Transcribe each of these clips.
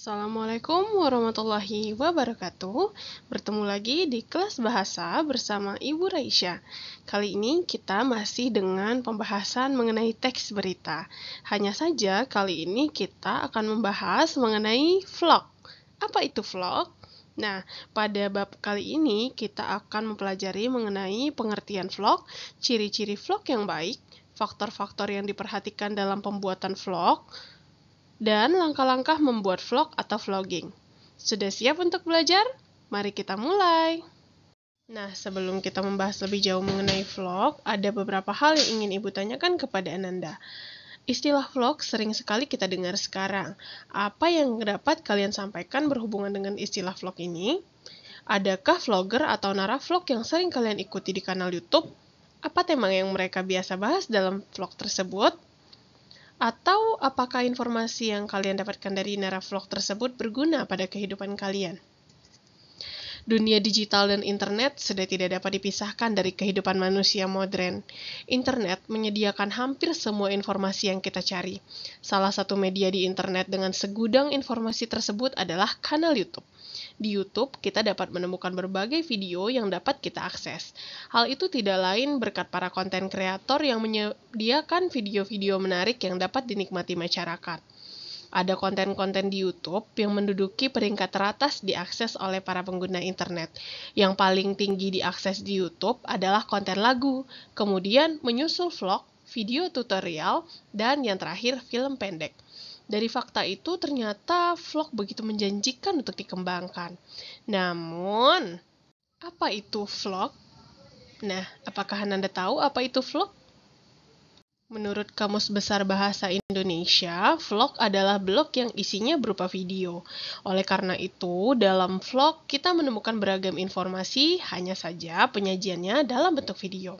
Assalamualaikum warahmatullahi wabarakatuh. Bertemu lagi di kelas bahasa bersama Ibu Raisya. Kali ini kita masih dengan pembahasan mengenai teks berita. Hanya saja kali ini kita akan membahas mengenai vlog. Apa itu vlog? Nah, pada bab kali ini kita akan mempelajari mengenai pengertian vlog, ciri-ciri vlog yang baik, faktor-faktor yang diperhatikan dalam pembuatan vlog, dan langkah-langkah membuat vlog atau vlogging. Sudah siap untuk belajar? Mari kita mulai! Nah, sebelum kita membahas lebih jauh mengenai vlog, ada beberapa hal yang ingin Ibu tanyakan kepada Ananda. Istilah vlog sering sekali kita dengar sekarang. Apa yang dapat kalian sampaikan berhubungan dengan istilah vlog ini? Adakah vlogger atau nara vlog yang sering kalian ikuti di kanal YouTube? Apa tema yang mereka biasa bahas dalam vlog tersebut? Atau apakah informasi yang kalian dapatkan dari Naravlog tersebut berguna pada kehidupan kalian? Dunia digital dan internet sudah tidak dapat dipisahkan dari kehidupan manusia modern. Internet menyediakan hampir semua informasi yang kita cari. Salah satu media di internet dengan segudang informasi tersebut adalah kanal YouTube. Di YouTube, kita dapat menemukan berbagai video yang dapat kita akses. Hal itu tidak lain berkat para konten kreator yang menyediakan video-video menarik yang dapat dinikmati masyarakat. Ada konten-konten di YouTube yang menduduki peringkat teratas diakses oleh para pengguna internet. Yang paling tinggi diakses di YouTube adalah konten lagu, kemudian menyusul vlog, video tutorial, dan yang terakhir film pendek. Dari fakta itu ternyata vlog begitu menjanjikan untuk dikembangkan. Namun, apa itu vlog? Nah, apakah Anda tahu apa itu vlog? Menurut Kamus Besar Bahasa Indonesia, vlog adalah blog yang isinya berupa video. Oleh karena itu, dalam vlog kita menemukan beragam informasi, hanya saja penyajiannya dalam bentuk video.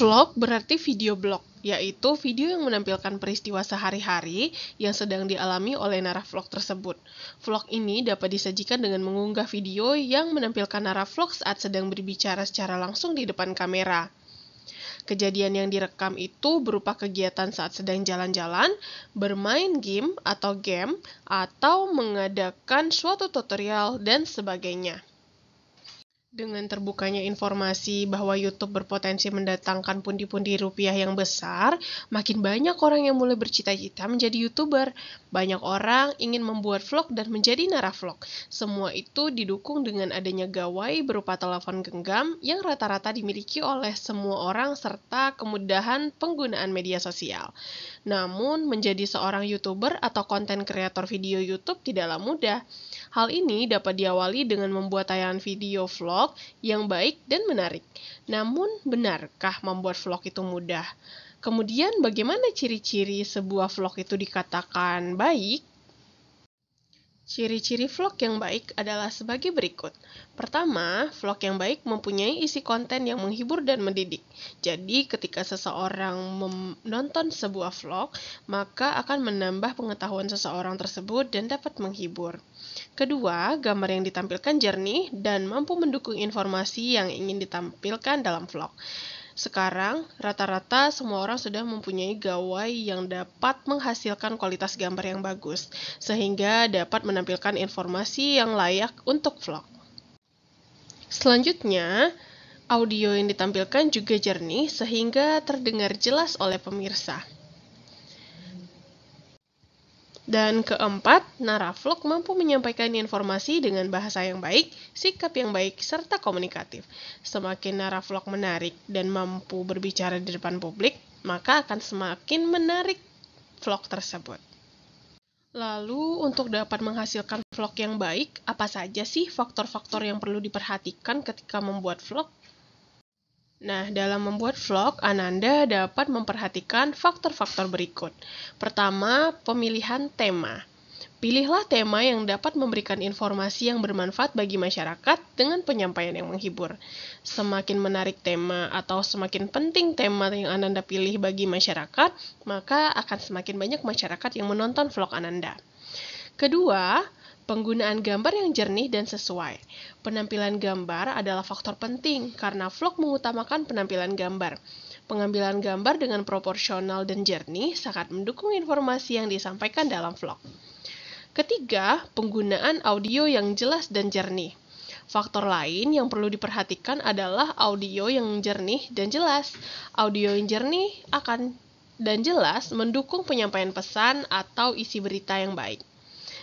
Vlog berarti video blog yaitu video yang menampilkan peristiwa sehari-hari yang sedang dialami oleh naraflog tersebut. Vlog ini dapat disajikan dengan mengunggah video yang menampilkan naraflog saat sedang berbicara secara langsung di depan kamera. Kejadian yang direkam itu berupa kegiatan saat sedang jalan-jalan, bermain game atau game, atau mengadakan suatu tutorial dan sebagainya. Dengan terbukanya informasi bahwa YouTube berpotensi mendatangkan pundi-pundi rupiah yang besar, makin banyak orang yang mulai bercita-cita menjadi YouTuber. Banyak orang ingin membuat vlog dan menjadi naravlog. Semua itu didukung dengan adanya gawai berupa telepon genggam yang rata-rata dimiliki oleh semua orang serta kemudahan penggunaan media sosial. Namun, menjadi seorang YouTuber atau konten kreator video YouTube tidaklah mudah. Hal ini dapat diawali dengan membuat tayangan video vlog vlog yang baik dan menarik. Namun, benarkah membuat vlog itu mudah? Kemudian, bagaimana ciri-ciri sebuah vlog itu dikatakan baik? Ciri-ciri vlog yang baik adalah sebagai berikut. Pertama, vlog yang baik mempunyai isi konten yang menghibur dan mendidik. Jadi, ketika seseorang menonton sebuah vlog, maka akan menambah pengetahuan seseorang tersebut dan dapat menghibur. Kedua, gambar yang ditampilkan jernih dan mampu mendukung informasi yang ingin ditampilkan dalam vlog. Sekarang, rata-rata semua orang sudah mempunyai gawai yang dapat menghasilkan kualitas gambar yang bagus, sehingga dapat menampilkan informasi yang layak untuk vlog. Selanjutnya, audio yang ditampilkan juga jernih sehingga terdengar jelas oleh pemirsa. Dan keempat, Naraflok mampu menyampaikan informasi dengan bahasa yang baik, sikap yang baik, serta komunikatif. Semakin Naraflok menarik dan mampu berbicara di depan publik, maka akan semakin menarik vlog tersebut. Lalu, untuk dapat menghasilkan vlog yang baik, apa saja sih faktor-faktor yang perlu diperhatikan ketika membuat vlog? Nah, dalam membuat vlog, Ananda dapat memperhatikan faktor-faktor berikut. Pertama, pemilihan tema. Pilihlah tema yang dapat memberikan informasi yang bermanfaat bagi masyarakat dengan penyampaian yang menghibur. Semakin menarik tema atau semakin penting tema yang Ananda pilih bagi masyarakat, maka akan semakin banyak masyarakat yang menonton vlog Ananda. Kedua, Penggunaan gambar yang jernih dan sesuai. Penampilan gambar adalah faktor penting karena vlog mengutamakan penampilan gambar. Pengambilan gambar dengan proporsional dan jernih sangat mendukung informasi yang disampaikan dalam vlog. Ketiga, penggunaan audio yang jelas dan jernih. Faktor lain yang perlu diperhatikan adalah audio yang jernih dan jelas. Audio yang jernih akan dan jelas mendukung penyampaian pesan atau isi berita yang baik.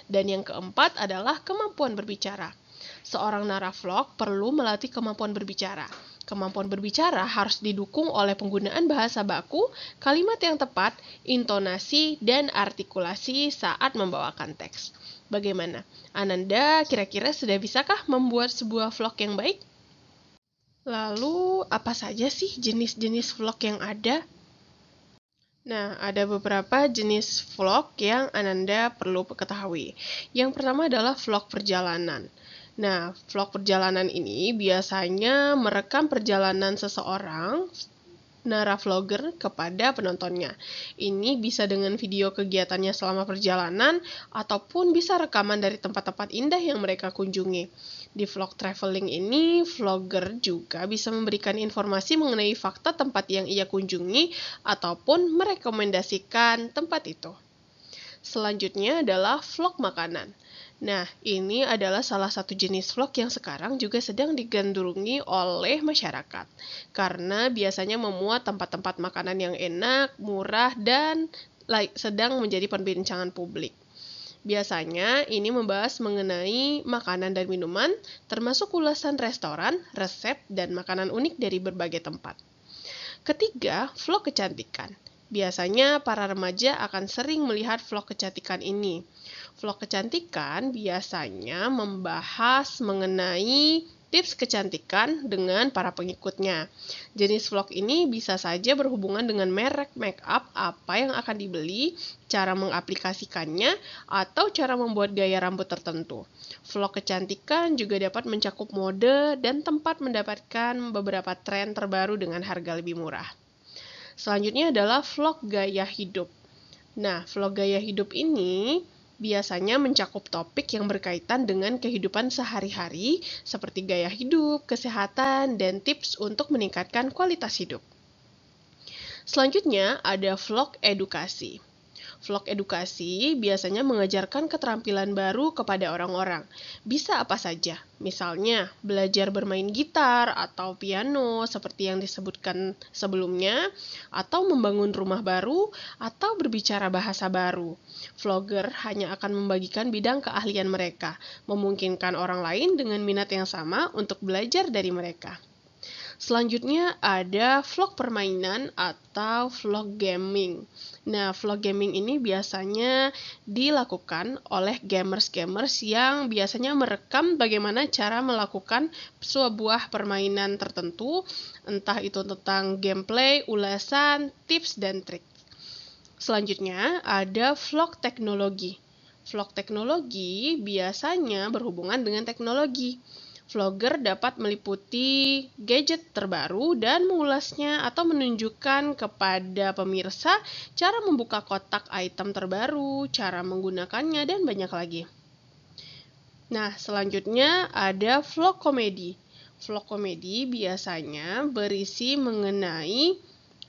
Dan yang keempat adalah kemampuan berbicara. Seorang naraflog perlu melatih kemampuan berbicara. Kemampuan berbicara harus didukung oleh penggunaan bahasa baku, kalimat yang tepat, intonasi, dan artikulasi saat membawakan teks. Bagaimana? Ananda kira-kira sudah bisakah membuat sebuah vlog yang baik? Lalu, apa saja sih jenis-jenis vlog yang ada? Nah, ada beberapa jenis vlog yang Ananda perlu ketahui. Yang pertama adalah vlog perjalanan. Nah, vlog perjalanan ini biasanya merekam perjalanan seseorang vlogger kepada penontonnya. Ini bisa dengan video kegiatannya selama perjalanan ataupun bisa rekaman dari tempat-tempat indah yang mereka kunjungi. Di vlog traveling ini, vlogger juga bisa memberikan informasi mengenai fakta tempat yang ia kunjungi ataupun merekomendasikan tempat itu. Selanjutnya adalah vlog makanan. Nah, ini adalah salah satu jenis vlog yang sekarang juga sedang digandrungi oleh masyarakat. Karena biasanya memuat tempat-tempat makanan yang enak, murah, dan sedang menjadi perbincangan publik. Biasanya ini membahas mengenai makanan dan minuman, termasuk ulasan restoran, resep, dan makanan unik dari berbagai tempat. Ketiga, vlog kecantikan. Biasanya para remaja akan sering melihat vlog kecantikan ini. Vlog kecantikan biasanya membahas mengenai tips kecantikan dengan para pengikutnya. Jenis vlog ini bisa saja berhubungan dengan merek makeup apa yang akan dibeli, cara mengaplikasikannya, atau cara membuat gaya rambut tertentu. Vlog kecantikan juga dapat mencakup mode dan tempat mendapatkan beberapa tren terbaru dengan harga lebih murah. Selanjutnya adalah vlog gaya hidup. Nah, vlog gaya hidup ini biasanya mencakup topik yang berkaitan dengan kehidupan sehari-hari, seperti gaya hidup, kesehatan, dan tips untuk meningkatkan kualitas hidup. Selanjutnya, ada vlog edukasi. Vlog edukasi biasanya mengajarkan keterampilan baru kepada orang-orang. Bisa apa saja, misalnya belajar bermain gitar atau piano seperti yang disebutkan sebelumnya, atau membangun rumah baru, atau berbicara bahasa baru. Vlogger hanya akan membagikan bidang keahlian mereka, memungkinkan orang lain dengan minat yang sama untuk belajar dari mereka. Selanjutnya ada vlog permainan atau vlog gaming. Nah, vlog gaming ini biasanya dilakukan oleh gamers-gamers yang biasanya merekam bagaimana cara melakukan sebuah permainan tertentu, entah itu tentang gameplay, ulasan, tips, dan trik. Selanjutnya ada vlog teknologi. Vlog teknologi biasanya berhubungan dengan teknologi Vlogger dapat meliputi gadget terbaru dan mengulasnya atau menunjukkan kepada pemirsa cara membuka kotak item terbaru, cara menggunakannya, dan banyak lagi. Nah, selanjutnya ada vlog komedi. Vlog komedi biasanya berisi mengenai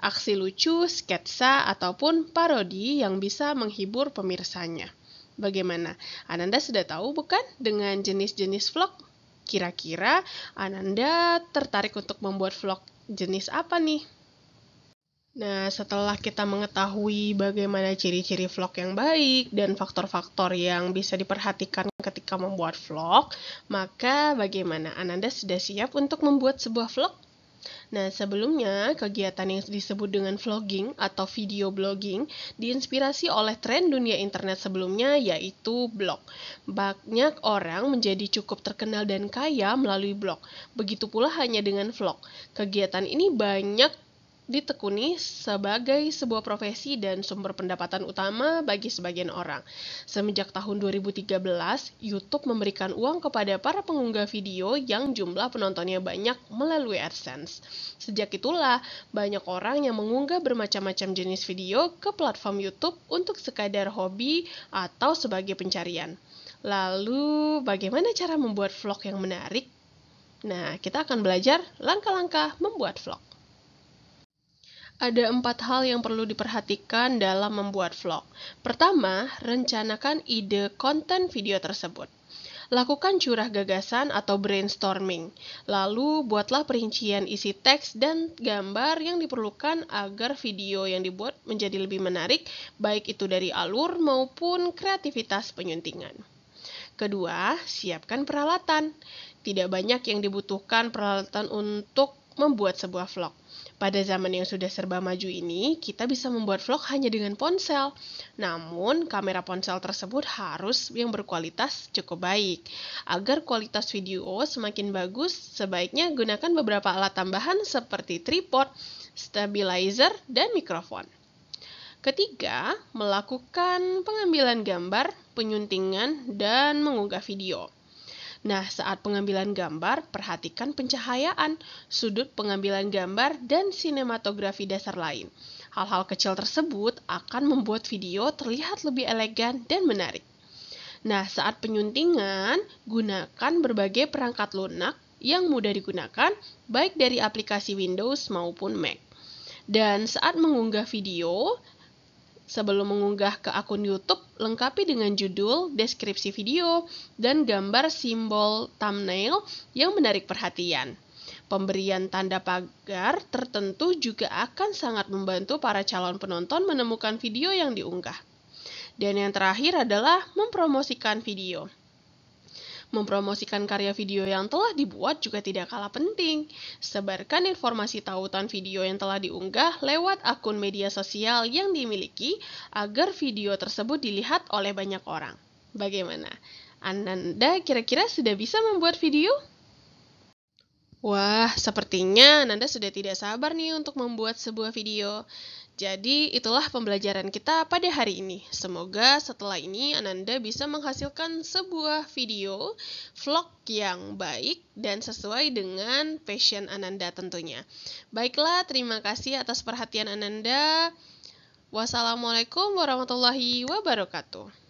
aksi lucu, sketsa, ataupun parodi yang bisa menghibur pemirsanya. Bagaimana? Ananda sudah tahu bukan dengan jenis-jenis vlog? Kira-kira Ananda tertarik untuk membuat vlog jenis apa nih? Nah, setelah kita mengetahui bagaimana ciri-ciri vlog yang baik dan faktor-faktor yang bisa diperhatikan ketika membuat vlog, maka bagaimana Ananda sudah siap untuk membuat sebuah vlog? Nah, sebelumnya kegiatan yang disebut dengan vlogging atau video blogging diinspirasi oleh tren dunia internet sebelumnya yaitu blog. Banyak orang menjadi cukup terkenal dan kaya melalui blog. Begitu pula hanya dengan vlog. Kegiatan ini banyak ditekuni sebagai sebuah profesi dan sumber pendapatan utama bagi sebagian orang. Semenjak tahun 2013, YouTube memberikan uang kepada para pengunggah video yang jumlah penontonnya banyak melalui AdSense. Sejak itulah, banyak orang yang mengunggah bermacam-macam jenis video ke platform YouTube untuk sekadar hobi atau sebagai pencarian. Lalu, bagaimana cara membuat vlog yang menarik? Nah, kita akan belajar langkah-langkah membuat vlog. Ada empat hal yang perlu diperhatikan dalam membuat vlog. Pertama, rencanakan ide konten video tersebut. Lakukan curah gagasan atau brainstorming. Lalu, buatlah perincian isi teks dan gambar yang diperlukan agar video yang dibuat menjadi lebih menarik, baik itu dari alur maupun kreativitas penyuntingan. Kedua, siapkan peralatan. Tidak banyak yang dibutuhkan peralatan untuk membuat sebuah vlog. Pada zaman yang sudah serba maju ini, kita bisa membuat vlog hanya dengan ponsel. Namun, kamera ponsel tersebut harus yang berkualitas cukup baik. Agar kualitas video semakin bagus, sebaiknya gunakan beberapa alat tambahan seperti tripod, stabilizer, dan mikrofon. Ketiga, melakukan pengambilan gambar, penyuntingan, dan mengunggah video. Nah, saat pengambilan gambar, perhatikan pencahayaan, sudut pengambilan gambar, dan sinematografi dasar lain. Hal-hal kecil tersebut akan membuat video terlihat lebih elegan dan menarik. Nah, saat penyuntingan, gunakan berbagai perangkat lunak yang mudah digunakan, baik dari aplikasi Windows maupun Mac. Dan saat mengunggah video, Sebelum mengunggah ke akun YouTube, lengkapi dengan judul, deskripsi video, dan gambar simbol thumbnail yang menarik perhatian. Pemberian tanda pagar tertentu juga akan sangat membantu para calon penonton menemukan video yang diunggah. Dan yang terakhir adalah mempromosikan video. Mempromosikan karya video yang telah dibuat juga tidak kalah penting. Sebarkan informasi tautan video yang telah diunggah lewat akun media sosial yang dimiliki agar video tersebut dilihat oleh banyak orang. Bagaimana? Ananda kira-kira sudah bisa membuat video? Wah, sepertinya Nanda sudah tidak sabar nih untuk membuat sebuah video. Jadi itulah pembelajaran kita pada hari ini. Semoga setelah ini Ananda bisa menghasilkan sebuah video vlog yang baik dan sesuai dengan passion Ananda tentunya. Baiklah, terima kasih atas perhatian Ananda. Wassalamualaikum warahmatullahi wabarakatuh.